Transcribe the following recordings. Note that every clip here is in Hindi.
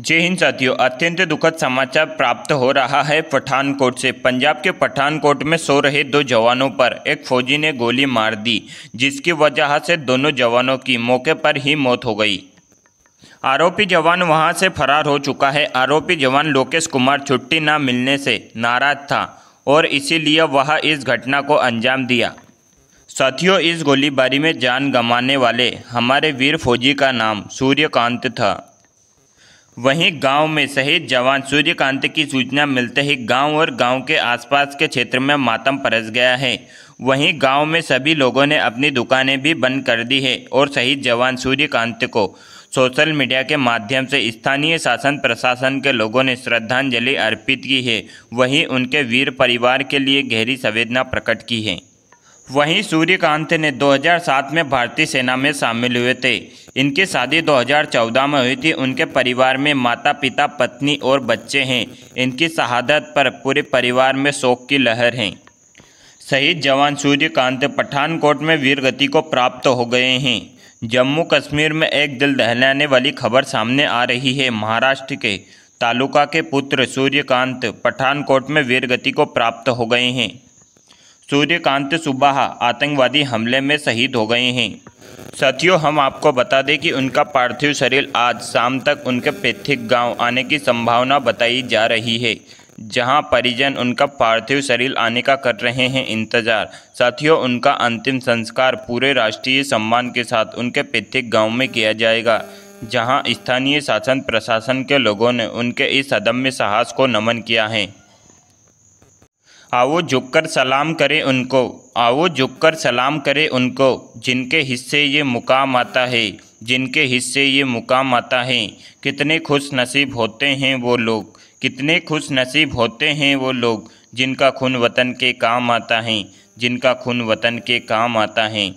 जय हिंद साथियों अत्यंत दुखद समाचार प्राप्त हो रहा है पठानकोट से पंजाब के पठानकोट में सो रहे दो जवानों पर एक फौजी ने गोली मार दी जिसकी वजह से दोनों जवानों की मौके पर ही मौत हो गई आरोपी जवान वहां से फरार हो चुका है आरोपी जवान लोकेश कुमार छुट्टी न मिलने से नाराज था और इसीलिए वह इस घटना को अंजाम दिया साथियों इस गोलीबारी में जान गंवाने वाले हमारे वीर फौजी का नाम सूर्यकांत था वहीं गांव में शहीद जवान सूर्यकांत की सूचना मिलते ही गांव और गांव के आसपास के क्षेत्र में मातम परस गया है वहीं गांव में सभी लोगों ने अपनी दुकानें भी बंद कर दी है और शहीद जवान सूर्यकांत को सोशल मीडिया के माध्यम से स्थानीय शासन प्रशासन के लोगों ने श्रद्धांजलि अर्पित की है वहीं उनके वीर परिवार के लिए गहरी संवेदना प्रकट की है वहीं सूर्यकांत ने 2007 में भारतीय सेना में शामिल हुए थे इनकी शादी 2014 में हुई थी उनके परिवार में माता पिता पत्नी और बच्चे हैं इनकी शहादत पर पूरे परिवार में शोक की लहर है शहीद जवान सूर्यकांत पठानकोट में वीर गति को प्राप्त हो गए हैं जम्मू कश्मीर में एक दिल दहलाने वाली खबर सामने आ रही है महाराष्ट्र के तालुका के पुत्र सूर्यकांत पठानकोट में वीरगति को प्राप्त हो गए हैं सूर्यकांत सुबाह आतंकवादी हमले में शहीद हो गए हैं साथियों हम आपको बता दें कि उनका पार्थिव शरीर आज शाम तक उनके पैथिक गांव आने की संभावना बताई जा रही है जहां परिजन उनका पार्थिव शरीर आने का कर रहे हैं इंतजार साथियों उनका अंतिम संस्कार पूरे राष्ट्रीय सम्मान के साथ उनके पैथिक गांव में किया जाएगा जहां स्थानीय शासन प्रशासन के लोगों ने उनके इस अदम्य साहस को नमन किया है आओ झुककर सलाम करें उनको आओ झुककर सलाम करें उनको जिनके हिस्से ये मुकाम आता है जिनके हिस्से ये मुकाम आता है कितने खुश नसीब होते हैं वो लोग कितने खुश नसीब होते हैं वो लोग जिनका खून वतन के काम आता है जिनका खून वतन के काम आता है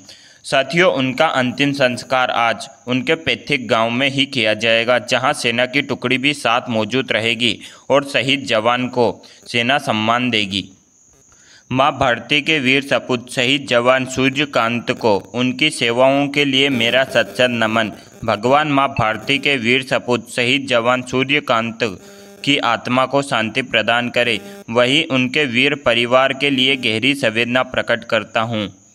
साथियों उनका अंतिम संस्कार आज उनके पैथिक गांव में ही किया जाएगा जहां सेना की टुकड़ी भी साथ मौजूद रहेगी और शहीद जवान को सेना सम्मान देगी माँ भारती के वीर सपूत शहीद जवान सूर्यकांत को उनकी सेवाओं के लिए मेरा सच्चा नमन भगवान माँ भारती के वीर सपूत शहीद जवान सूर्यकांत की आत्मा को शांति प्रदान करें वही उनके वीर परिवार के लिए गहरी संवेदना प्रकट करता हूँ